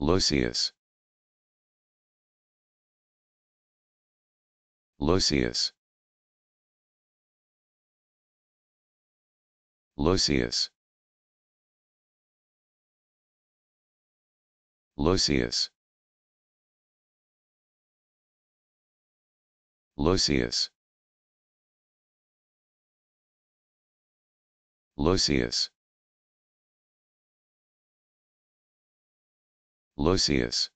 Lucius. Lucius. Lucius. Lucius. Lucius. Lucius. Lucius.